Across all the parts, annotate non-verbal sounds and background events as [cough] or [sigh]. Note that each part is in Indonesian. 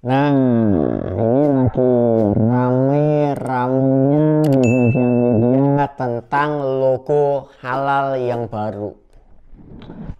Nah, ini lagi ramai ramenya di sosial media tentang logo halal yang baru.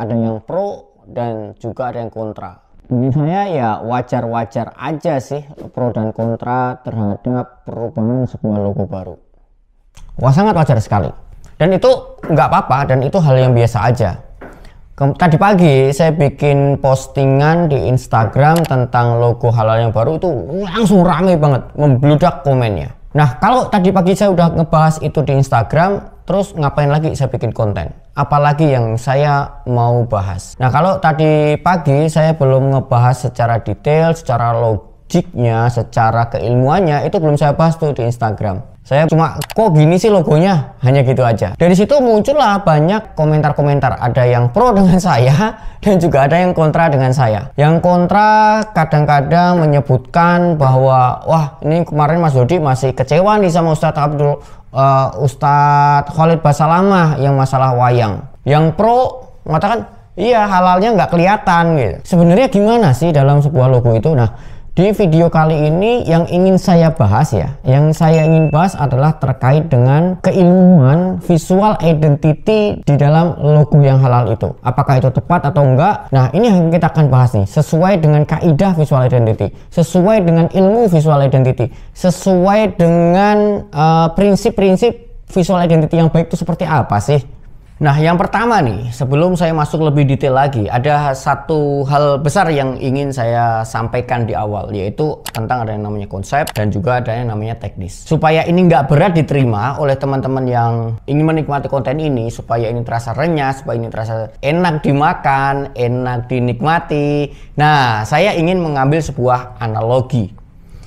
Ada yang pro dan juga ada yang kontra. Bagi saya ya wajar-wajar aja sih pro dan kontra terhadap perubahan sebuah logo baru. Wah sangat wajar sekali. Dan itu nggak apa-apa dan itu hal yang biasa aja tadi pagi saya bikin postingan di Instagram tentang logo halal yang baru itu langsung rame banget membludak komennya nah kalau tadi pagi saya udah ngebahas itu di Instagram terus ngapain lagi saya bikin konten apalagi yang saya mau bahas nah kalau tadi pagi saya belum ngebahas secara detail secara logiknya secara keilmuannya itu belum saya bahas tuh di Instagram saya cuma, kok gini sih logonya? Hanya gitu aja. Dari situ muncullah banyak komentar-komentar. Ada yang pro dengan saya, [laughs] dan juga ada yang kontra dengan saya. Yang kontra kadang-kadang menyebutkan bahwa, wah ini kemarin Mas Dodi masih kecewa nih sama Ustadz Abdul, uh, Ustadz Khalid Basalamah yang masalah wayang. Yang pro mengatakan, iya halalnya nggak kelihatan gitu. Sebenarnya gimana sih dalam sebuah logo itu? Nah, di video kali ini yang ingin saya bahas ya, yang saya ingin bahas adalah terkait dengan keilmuan visual identity di dalam logo yang halal itu. Apakah itu tepat atau enggak? Nah, ini yang kita akan bahas nih, sesuai dengan kaidah visual identity, sesuai dengan ilmu visual identity, sesuai dengan eh, prinsip-prinsip uh, visual identity yang baik itu seperti apa sih? Nah, yang pertama nih, sebelum saya masuk lebih detail lagi, ada satu hal besar yang ingin saya sampaikan di awal, yaitu tentang ada yang namanya konsep dan juga ada yang namanya teknis. Supaya ini nggak berat diterima oleh teman-teman yang ingin menikmati konten ini, supaya ini terasa renyah, supaya ini terasa enak dimakan, enak dinikmati. Nah, saya ingin mengambil sebuah analogi.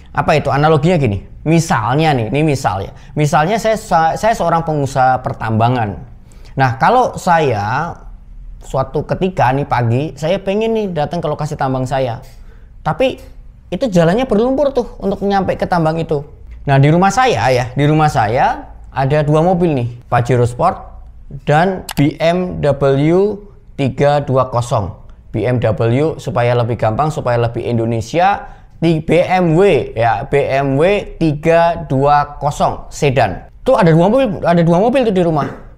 Apa itu? Analoginya gini. Misalnya nih, ini misalnya. Misalnya saya saya seorang pengusaha pertambangan Nah, kalau saya suatu ketika nih pagi, saya pengen nih datang ke lokasi tambang saya. Tapi itu jalannya berlumpur tuh untuk nyampe ke tambang itu. Nah, di rumah saya ya, di rumah saya ada dua mobil nih, Pajero Sport dan BMW 320. BMW supaya lebih gampang, supaya lebih Indonesia, di BMW ya, BMW 320 sedan. Tuh ada dua mobil, ada dua mobil tuh di rumah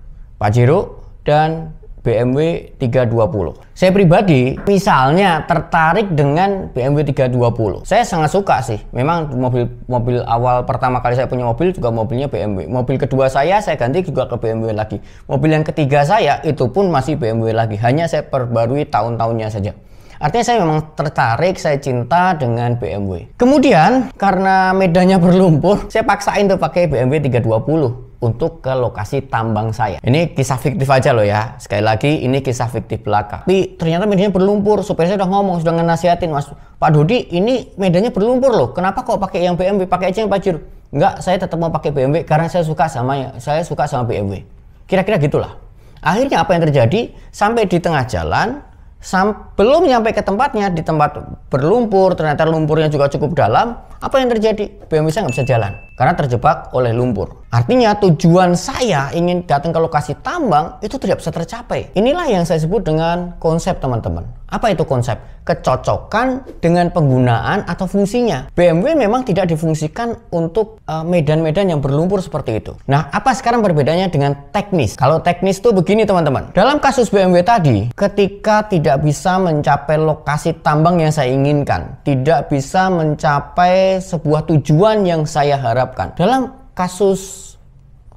Pajero dan BMW 320. Saya pribadi misalnya tertarik dengan BMW 320. Saya sangat suka sih. Memang mobil mobil awal pertama kali saya punya mobil juga mobilnya BMW. Mobil kedua saya saya ganti juga ke BMW lagi. Mobil yang ketiga saya itu pun masih BMW lagi. Hanya saya perbarui tahun-tahunnya saja. Artinya saya memang tertarik, saya cinta dengan BMW. Kemudian karena medannya berlumpur, saya paksain tuh pakai BMW 320 untuk ke lokasi tambang saya. Ini kisah fiktif aja loh ya. Sekali lagi ini kisah fiktif belaka. Tapi ternyata medannya berlumpur. Supir saya udah ngomong, sudah nasihatin Mas Pak Dodi ini medannya berlumpur loh. Kenapa kok pakai yang BMW, pakai aja yang pacir? Enggak, saya tetap mau pakai BMW karena saya suka sama ya, saya suka sama BMW. Kira-kira gitulah. Akhirnya apa yang terjadi? Sampai di tengah jalan Sam, belum nyampe ke tempatnya di tempat berlumpur ternyata lumpurnya juga cukup dalam apa yang terjadi BMW saya nggak bisa jalan karena terjebak oleh lumpur artinya tujuan saya ingin datang ke lokasi tambang itu tidak bisa tercapai inilah yang saya sebut dengan konsep teman-teman apa itu konsep? Kecocokan dengan penggunaan atau fungsinya. BMW memang tidak difungsikan untuk eh, medan-medan yang berlumpur seperti itu. Nah, apa sekarang perbedaannya dengan teknis? Kalau teknis tuh begini teman-teman. Dalam kasus BMW tadi, ketika tidak bisa mencapai lokasi tambang yang saya inginkan, tidak bisa mencapai sebuah tujuan yang saya harapkan. Dalam kasus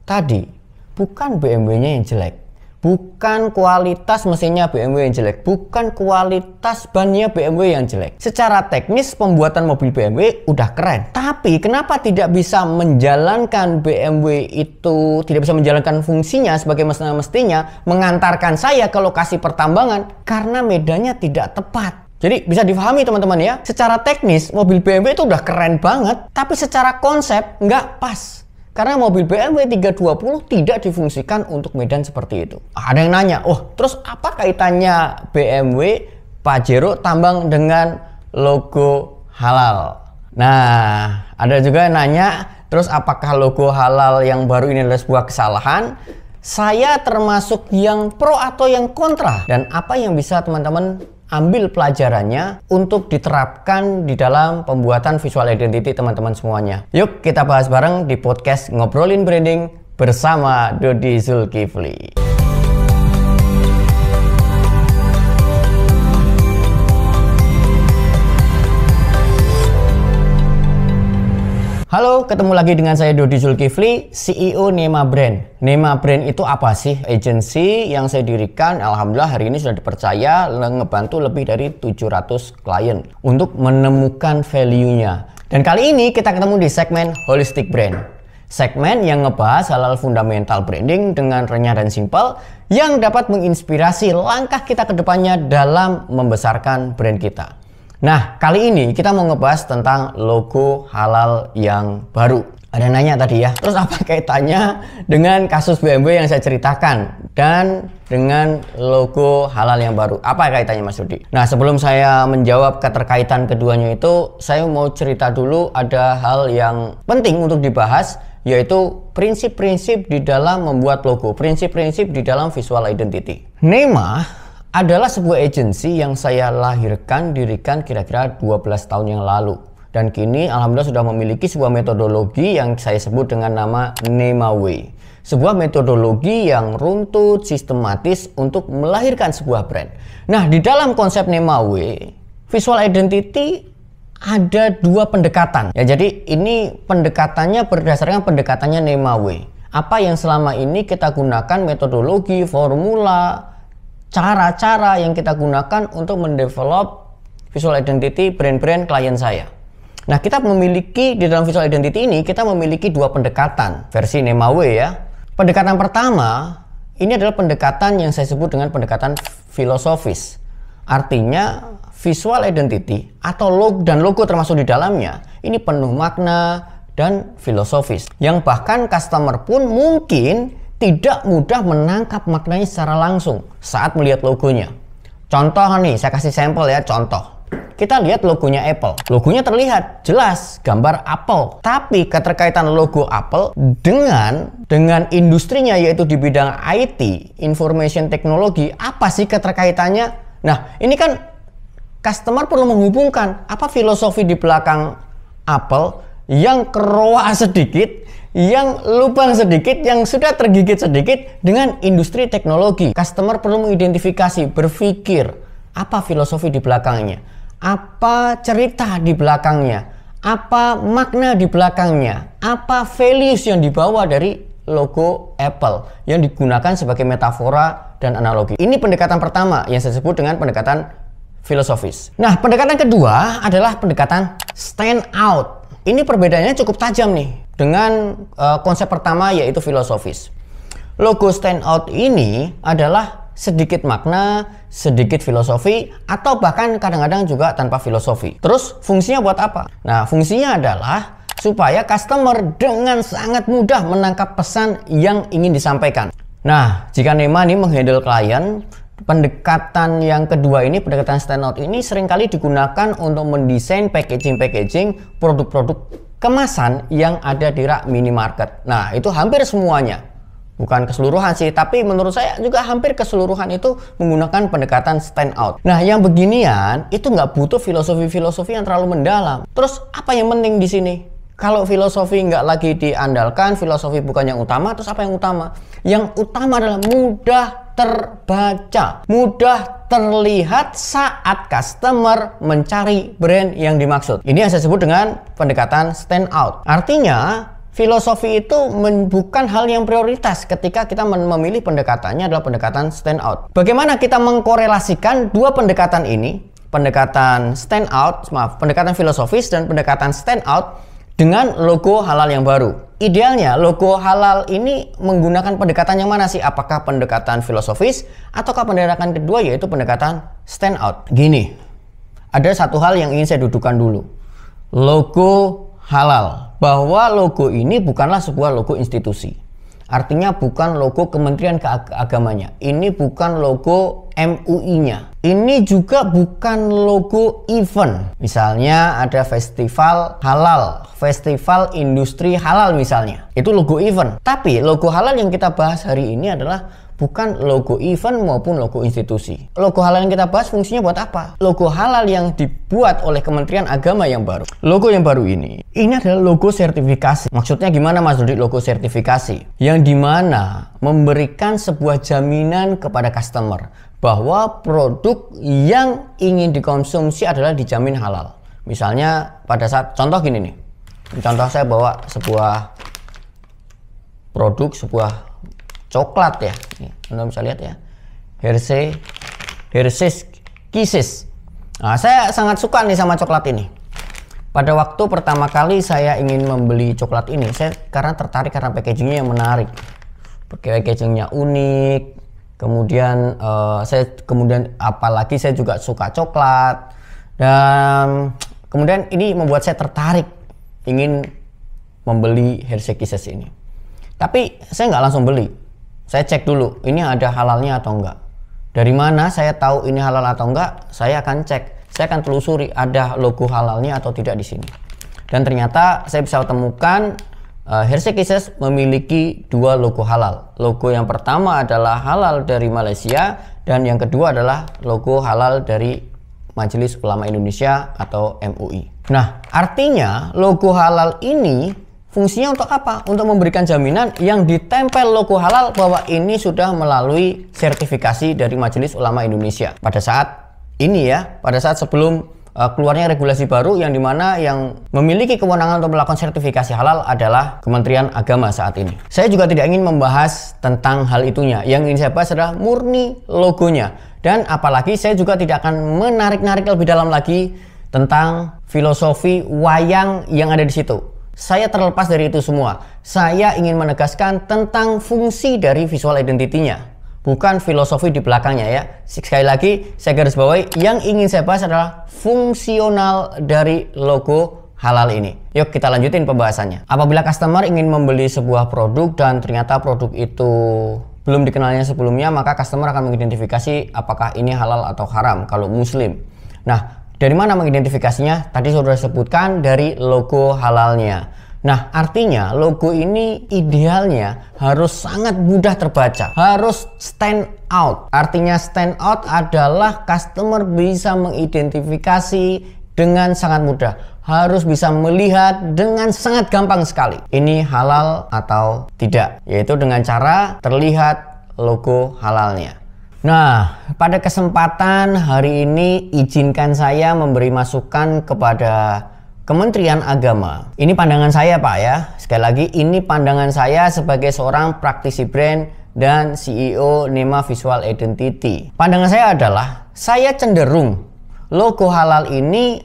tadi, bukan BMW-nya yang jelek bukan kualitas mesinnya BMW yang jelek, bukan kualitas bannya BMW yang jelek. Secara teknis pembuatan mobil BMW udah keren, tapi kenapa tidak bisa menjalankan BMW itu tidak bisa menjalankan fungsinya sebagai mesin mestinya mengantarkan saya ke lokasi pertambangan karena medannya tidak tepat. Jadi bisa difahami teman-teman ya, secara teknis mobil BMW itu udah keren banget, tapi secara konsep nggak pas. Karena mobil BMW 320 tidak difungsikan untuk medan seperti itu. Ada yang nanya, oh terus apa kaitannya BMW Pajero tambang dengan logo halal? Nah, ada juga yang nanya, terus apakah logo halal yang baru ini adalah sebuah kesalahan? Saya termasuk yang pro atau yang kontra? Dan apa yang bisa teman-teman ambil pelajarannya untuk diterapkan di dalam pembuatan visual identity teman-teman semuanya. Yuk kita bahas bareng di podcast Ngobrolin Branding bersama Dodi Zulkifli. ketemu lagi dengan saya Dodi Zulkifli, CEO Nema Brand. Nema Brand itu apa sih? Agency yang saya dirikan, alhamdulillah hari ini sudah dipercaya ngebantu lebih dari 700 klien untuk menemukan value-nya. Dan kali ini kita ketemu di segmen Holistic Brand. Segmen yang ngebahas hal-hal fundamental branding dengan renyah dan simpel yang dapat menginspirasi langkah kita ke depannya dalam membesarkan brand kita. Nah, kali ini kita mau ngebahas tentang logo halal yang baru. Ada nanya tadi ya, terus apa kaitannya dengan kasus BMW yang saya ceritakan dan dengan logo halal yang baru? Apa kaitannya Mas Rudi? Nah, sebelum saya menjawab keterkaitan keduanya itu, saya mau cerita dulu ada hal yang penting untuk dibahas yaitu prinsip-prinsip di dalam membuat logo, prinsip-prinsip di dalam visual identity. NEMA adalah sebuah agensi yang saya lahirkan, dirikan kira-kira 12 tahun yang lalu. Dan kini Alhamdulillah sudah memiliki sebuah metodologi yang saya sebut dengan nama Nema Way. Sebuah metodologi yang runtut, sistematis untuk melahirkan sebuah brand. Nah, di dalam konsep Nema Way, visual identity ada dua pendekatan. Ya, jadi ini pendekatannya berdasarkan pendekatannya Nema Way. Apa yang selama ini kita gunakan metodologi, formula, cara-cara yang kita gunakan untuk mendevelop visual identity brand-brand klien saya. Nah, kita memiliki di dalam visual identity ini kita memiliki dua pendekatan versi Nemawe ya. Pendekatan pertama ini adalah pendekatan yang saya sebut dengan pendekatan filosofis. Artinya visual identity atau logo dan logo termasuk di dalamnya ini penuh makna dan filosofis yang bahkan customer pun mungkin tidak mudah menangkap maknanya secara langsung saat melihat logonya. Contoh nih, saya kasih sampel ya, contoh. Kita lihat logonya Apple. Logonya terlihat jelas gambar Apple, tapi keterkaitan logo Apple dengan dengan industrinya yaitu di bidang IT, information technology, apa sih keterkaitannya? Nah, ini kan customer perlu menghubungkan apa filosofi di belakang Apple yang keroa sedikit, yang lubang sedikit, yang sudah tergigit sedikit dengan industri teknologi. Customer perlu mengidentifikasi, berpikir apa filosofi di belakangnya, apa cerita di belakangnya, apa makna di belakangnya, apa values yang dibawa dari logo Apple yang digunakan sebagai metafora dan analogi. Ini pendekatan pertama yang saya sebut dengan pendekatan filosofis. Nah, pendekatan kedua adalah pendekatan stand out ini perbedaannya cukup tajam nih dengan uh, konsep pertama yaitu filosofis. Logo stand out ini adalah sedikit makna, sedikit filosofi, atau bahkan kadang-kadang juga tanpa filosofi. Terus fungsinya buat apa? Nah, fungsinya adalah supaya customer dengan sangat mudah menangkap pesan yang ingin disampaikan. Nah, jika Nema ini menghandle klien, pendekatan yang kedua ini, pendekatan stand out ini seringkali digunakan untuk mendesain packaging-packaging produk-produk kemasan yang ada di rak minimarket. Nah, itu hampir semuanya. Bukan keseluruhan sih, tapi menurut saya juga hampir keseluruhan itu menggunakan pendekatan stand out. Nah, yang beginian itu nggak butuh filosofi-filosofi yang terlalu mendalam. Terus apa yang penting di sini? Kalau filosofi nggak lagi diandalkan, filosofi bukan yang utama, terus apa yang utama? Yang utama adalah mudah terbaca, mudah terlihat saat customer mencari brand yang dimaksud. Ini yang saya sebut dengan pendekatan stand out. Artinya, filosofi itu bukan hal yang prioritas ketika kita memilih pendekatannya adalah pendekatan stand out. Bagaimana kita mengkorelasikan dua pendekatan ini, pendekatan stand out, maaf, pendekatan filosofis dan pendekatan stand out dengan logo halal yang baru idealnya logo halal ini menggunakan pendekatan yang mana sih? Apakah pendekatan filosofis ataukah pendekatan kedua yaitu pendekatan stand out? Gini, ada satu hal yang ingin saya dudukan dulu. Logo halal bahwa logo ini bukanlah sebuah logo institusi. Artinya bukan logo Kementerian Keagamanya. Ini bukan logo MUI-nya. Ini juga bukan logo event. Misalnya ada festival halal, festival industri halal misalnya. Itu logo event. Tapi logo halal yang kita bahas hari ini adalah bukan logo event maupun logo institusi. Logo halal yang kita bahas fungsinya buat apa? Logo halal yang dibuat oleh Kementerian Agama yang baru. Logo yang baru ini, ini adalah logo sertifikasi. Maksudnya gimana Mas Dodi logo sertifikasi? Yang dimana memberikan sebuah jaminan kepada customer bahwa produk yang ingin dikonsumsi adalah dijamin halal. Misalnya pada saat contoh gini nih. Contoh saya bawa sebuah produk, sebuah coklat ya. Nih, Anda bisa lihat ya. Hershey, Hershey's Kisses. Nah, saya sangat suka nih sama coklat ini. Pada waktu pertama kali saya ingin membeli coklat ini, saya karena tertarik karena packagingnya yang menarik. Packagingnya unik, kemudian uh, saya kemudian apalagi saya juga suka coklat dan kemudian ini membuat saya tertarik ingin membeli Hershey Kisses ini. Tapi saya nggak langsung beli, saya cek dulu ini ada halalnya atau enggak dari mana saya tahu ini halal atau enggak saya akan cek saya akan telusuri ada logo halalnya atau tidak di sini dan ternyata saya bisa temukan uh, eh, Hersey Kisses memiliki dua logo halal logo yang pertama adalah halal dari Malaysia dan yang kedua adalah logo halal dari Majelis Ulama Indonesia atau MUI. Nah, artinya logo halal ini Fungsinya untuk apa? Untuk memberikan jaminan yang ditempel logo halal bahwa ini sudah melalui sertifikasi dari Majelis Ulama Indonesia. Pada saat ini ya, pada saat sebelum uh, keluarnya regulasi baru yang dimana yang memiliki kewenangan untuk melakukan sertifikasi halal adalah Kementerian Agama saat ini. Saya juga tidak ingin membahas tentang hal itunya. Yang ingin saya bahas adalah murni logonya. Dan apalagi saya juga tidak akan menarik-narik lebih dalam lagi tentang filosofi wayang yang ada di situ saya terlepas dari itu semua. Saya ingin menegaskan tentang fungsi dari visual identity-nya bukan filosofi di belakangnya ya. Sekali lagi, saya garis bawahi, yang ingin saya bahas adalah fungsional dari logo halal ini. Yuk kita lanjutin pembahasannya. Apabila customer ingin membeli sebuah produk dan ternyata produk itu belum dikenalnya sebelumnya, maka customer akan mengidentifikasi apakah ini halal atau haram kalau muslim. Nah, dari mana mengidentifikasinya? Tadi sudah sebutkan dari logo halalnya. Nah, artinya logo ini idealnya harus sangat mudah terbaca, harus stand out. Artinya stand out adalah customer bisa mengidentifikasi dengan sangat mudah, harus bisa melihat dengan sangat gampang sekali. Ini halal atau tidak, yaitu dengan cara terlihat logo halalnya. Nah, pada kesempatan hari ini izinkan saya memberi masukan kepada Kementerian Agama. Ini pandangan saya, Pak ya. Sekali lagi, ini pandangan saya sebagai seorang praktisi brand dan CEO Nema Visual Identity. Pandangan saya adalah saya cenderung logo halal ini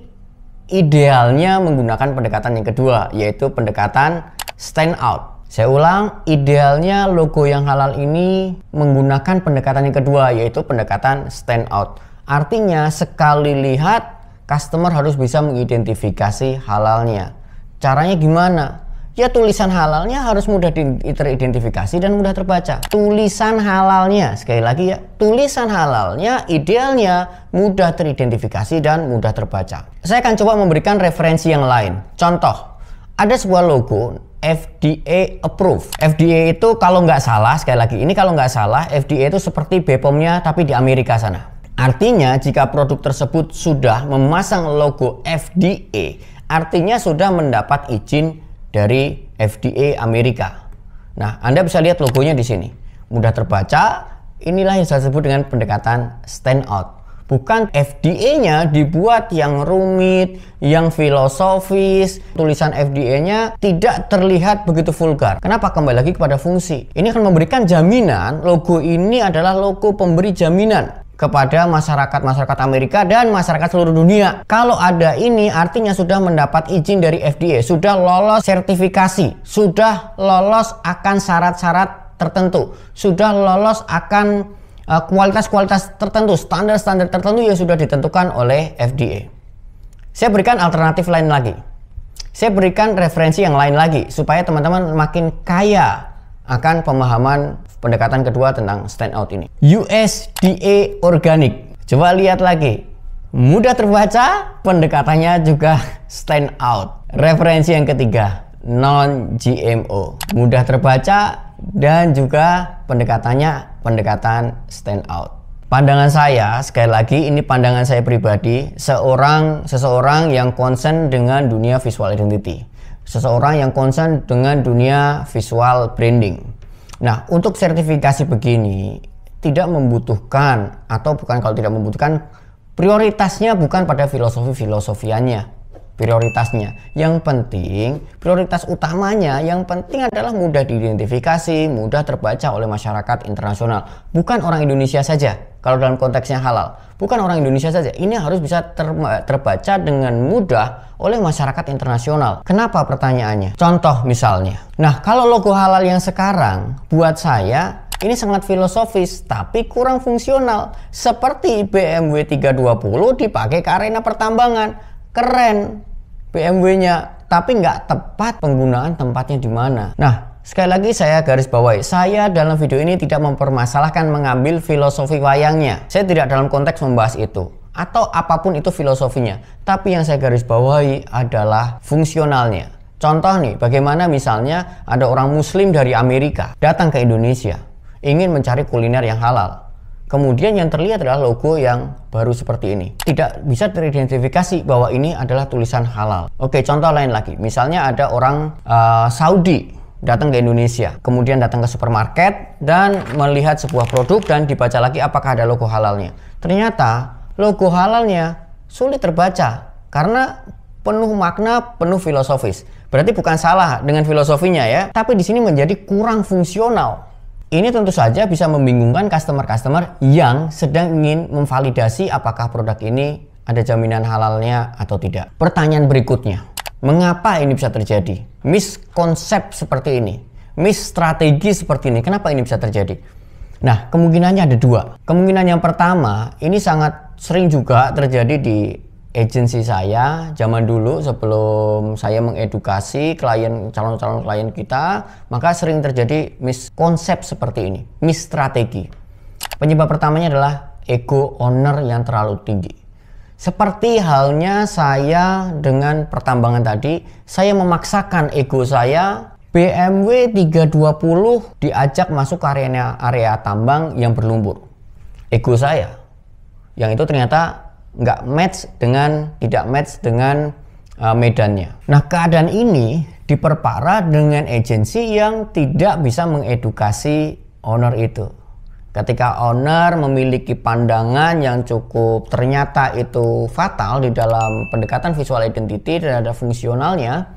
idealnya menggunakan pendekatan yang kedua, yaitu pendekatan stand out. Saya ulang, idealnya logo yang halal ini menggunakan pendekatan yang kedua yaitu pendekatan stand out. Artinya sekali lihat customer harus bisa mengidentifikasi halalnya. Caranya gimana? Ya tulisan halalnya harus mudah teridentifikasi dan mudah terbaca. Tulisan halalnya, sekali lagi ya, tulisan halalnya idealnya mudah teridentifikasi dan mudah terbaca. Saya akan coba memberikan referensi yang lain. Contoh, ada sebuah logo FDA approve. FDA itu kalau nggak salah sekali lagi ini kalau nggak salah FDA itu seperti BPOM-nya tapi di Amerika sana. Artinya jika produk tersebut sudah memasang logo FDA, artinya sudah mendapat izin dari FDA Amerika. Nah, Anda bisa lihat logonya di sini. Mudah terbaca. Inilah yang saya sebut dengan pendekatan stand out bukan FDA-nya dibuat yang rumit, yang filosofis, tulisan FDA-nya tidak terlihat begitu vulgar. Kenapa? Kembali lagi kepada fungsi. Ini akan memberikan jaminan, logo ini adalah logo pemberi jaminan kepada masyarakat-masyarakat Amerika dan masyarakat seluruh dunia. Kalau ada ini artinya sudah mendapat izin dari FDA, sudah lolos sertifikasi, sudah lolos akan syarat-syarat tertentu, sudah lolos akan Eh, kualitas-kualitas tertentu, standar-standar tertentu yang sudah ditentukan oleh FDA. Saya berikan alternatif lain lagi. Saya berikan referensi yang lain lagi supaya teman-teman makin kaya akan pemahaman pendekatan kedua tentang stand out ini. USDA organik. Coba lihat lagi. Mudah terbaca, pendekatannya juga [laughs] stand out. Referensi yang ketiga, non GMO. Mudah terbaca, dan juga pendekatannya pendekatan stand out. Pandangan saya sekali lagi ini pandangan saya pribadi seorang seseorang yang konsen dengan dunia visual identity. Seseorang yang konsen dengan dunia visual branding. Nah, untuk sertifikasi begini tidak membutuhkan atau bukan kalau tidak membutuhkan prioritasnya bukan pada filosofi-filosofiannya prioritasnya. Yang penting, prioritas utamanya yang penting adalah mudah diidentifikasi, mudah terbaca oleh masyarakat internasional. Bukan orang Indonesia saja, kalau dalam konteksnya halal. Bukan orang Indonesia saja, ini harus bisa ter terbaca dengan mudah oleh masyarakat internasional. Kenapa pertanyaannya? Contoh misalnya. Nah, kalau logo halal yang sekarang, buat saya ini sangat filosofis tapi kurang fungsional seperti BMW 320 dipakai ke arena pertambangan keren pmw nya tapi nggak tepat penggunaan tempatnya di mana. Nah, sekali lagi saya garis bawahi, saya dalam video ini tidak mempermasalahkan mengambil filosofi wayangnya. Saya tidak dalam konteks membahas itu atau apapun itu filosofinya. Tapi yang saya garis bawahi adalah fungsionalnya. Contoh nih, bagaimana misalnya ada orang muslim dari Amerika datang ke Indonesia, ingin mencari kuliner yang halal Kemudian yang terlihat adalah logo yang baru seperti ini. Tidak bisa teridentifikasi bahwa ini adalah tulisan halal. Oke, contoh lain lagi. Misalnya ada orang uh, Saudi datang ke Indonesia, kemudian datang ke supermarket dan melihat sebuah produk dan dibaca lagi apakah ada logo halalnya. Ternyata logo halalnya sulit terbaca karena penuh makna, penuh filosofis. Berarti bukan salah dengan filosofinya ya, tapi di sini menjadi kurang fungsional ini tentu saja bisa membingungkan customer-customer yang sedang ingin memvalidasi apakah produk ini ada jaminan halalnya atau tidak. Pertanyaan berikutnya, mengapa ini bisa terjadi? Miskonsep seperti ini, misstrategi seperti ini, kenapa ini bisa terjadi? Nah, kemungkinannya ada dua. Kemungkinan yang pertama, ini sangat sering juga terjadi di agensi saya zaman dulu sebelum saya mengedukasi klien calon-calon klien kita maka sering terjadi miskonsep seperti ini misstrategi penyebab pertamanya adalah ego owner yang terlalu tinggi seperti halnya saya dengan pertambangan tadi saya memaksakan ego saya BMW 320 diajak masuk area, area tambang yang berlumpur ego saya yang itu ternyata nggak match dengan tidak match dengan uh, medannya. Nah keadaan ini diperparah dengan agensi yang tidak bisa mengedukasi owner itu. Ketika owner memiliki pandangan yang cukup ternyata itu fatal di dalam pendekatan visual identity dan ada fungsionalnya,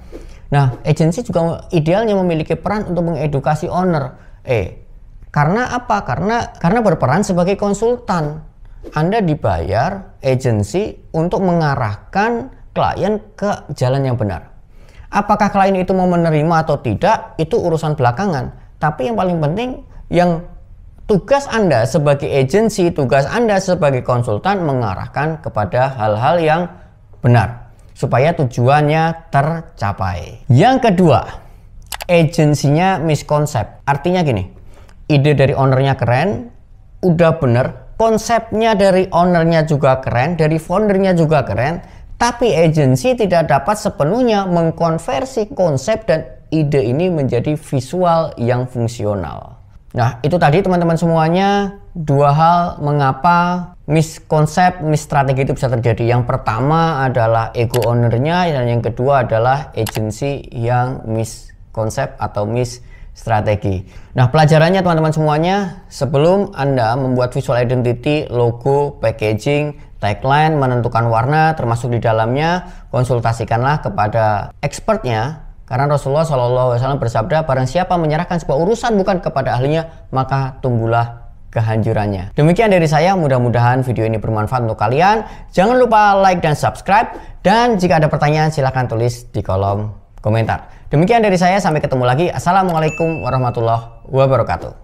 nah agensi juga idealnya memiliki peran untuk mengedukasi owner. Eh, karena apa? Karena karena berperan sebagai konsultan anda dibayar agensi untuk mengarahkan klien ke jalan yang benar. Apakah klien itu mau menerima atau tidak, itu urusan belakangan. Tapi yang paling penting, yang tugas Anda sebagai agensi, tugas Anda sebagai konsultan mengarahkan kepada hal-hal yang benar. Supaya tujuannya tercapai. Yang kedua, agensinya miskonsep. Artinya gini, ide dari ownernya keren, udah benar konsepnya dari ownernya juga keren, dari foundernya juga keren, tapi agensi tidak dapat sepenuhnya mengkonversi konsep dan ide ini menjadi visual yang fungsional. Nah, itu tadi teman-teman semuanya dua hal mengapa miskonsep, misstrategi itu bisa terjadi. Yang pertama adalah ego ownernya dan yang kedua adalah agensi yang miskonsep atau mis strategi. Nah, pelajarannya teman-teman semuanya, sebelum Anda membuat visual identity, logo, packaging, tagline, menentukan warna termasuk di dalamnya, konsultasikanlah kepada expertnya karena Rasulullah Shallallahu Alaihi Wasallam bersabda, barang siapa menyerahkan sebuah urusan bukan kepada ahlinya, maka tunggulah kehancurannya. Demikian dari saya, mudah-mudahan video ini bermanfaat untuk kalian. Jangan lupa like dan subscribe. Dan jika ada pertanyaan, silahkan tulis di kolom komentar. Demikian dari saya, sampai ketemu lagi. Assalamualaikum warahmatullahi wabarakatuh.